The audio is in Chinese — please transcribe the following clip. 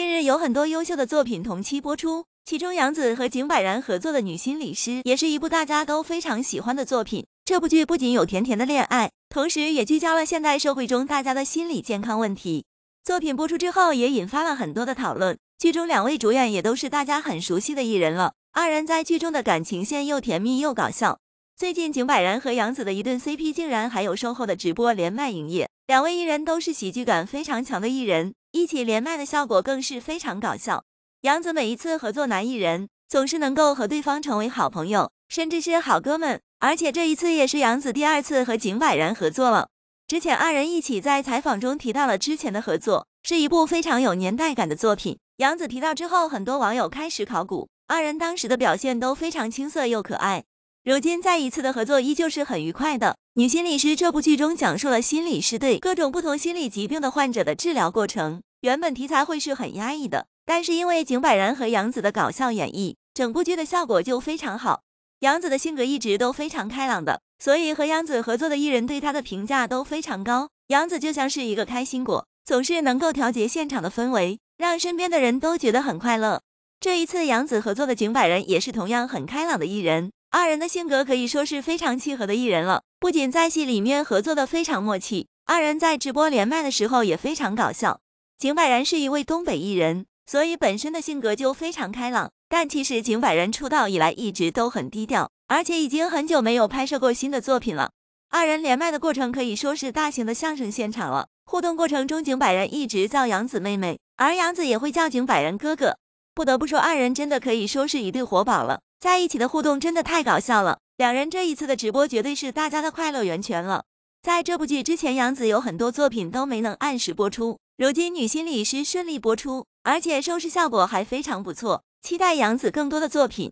近日有很多优秀的作品同期播出，其中杨紫和井柏然合作的《女心理师》也是一部大家都非常喜欢的作品。这部剧不仅有甜甜的恋爱，同时也聚焦了现代社会中大家的心理健康问题。作品播出之后也引发了很多的讨论。剧中两位主演也都是大家很熟悉的艺人了，二人在剧中的感情线又甜蜜又搞笑。最近井柏然和杨紫的一顿 CP 竟然还有售后的直播连麦营业。两位艺人都是喜剧感非常强的艺人，一起连麦的效果更是非常搞笑。杨子每一次合作男艺人，总是能够和对方成为好朋友，甚至是好哥们。而且这一次也是杨子第二次和井柏然合作了。之前二人一起在采访中提到了之前的合作，是一部非常有年代感的作品。杨子提到之后，很多网友开始考古二人当时的表现，都非常青涩又可爱。如今再一次的合作依旧是很愉快的。女心理师这部剧中讲述了心理师对各种不同心理疾病的患者的治疗过程。原本题材会是很压抑的，但是因为景柏然和杨紫的搞笑演绎，整部剧的效果就非常好。杨紫的性格一直都非常开朗的，所以和杨紫合作的艺人对她的评价都非常高。杨紫就像是一个开心果，总是能够调节现场的氛围，让身边的人都觉得很快乐。这一次杨紫合作的景柏然也是同样很开朗的艺人。二人的性格可以说是非常契合的艺人了，不仅在戏里面合作的非常默契，二人在直播连麦的时候也非常搞笑。景柏然是一位东北艺人，所以本身的性格就非常开朗。但其实景柏然出道以来一直都很低调，而且已经很久没有拍摄过新的作品了。二人连麦的过程可以说是大型的相声现场了，互动过程中景柏然一直叫杨子妹妹，而杨子也会叫景柏然哥哥。不得不说，二人真的可以说是一对活宝了。在一起的互动真的太搞笑了，两人这一次的直播绝对是大家的快乐源泉了。在这部剧之前，杨紫有很多作品都没能按时播出，如今女心理师顺利播出，而且收视效果还非常不错，期待杨紫更多的作品。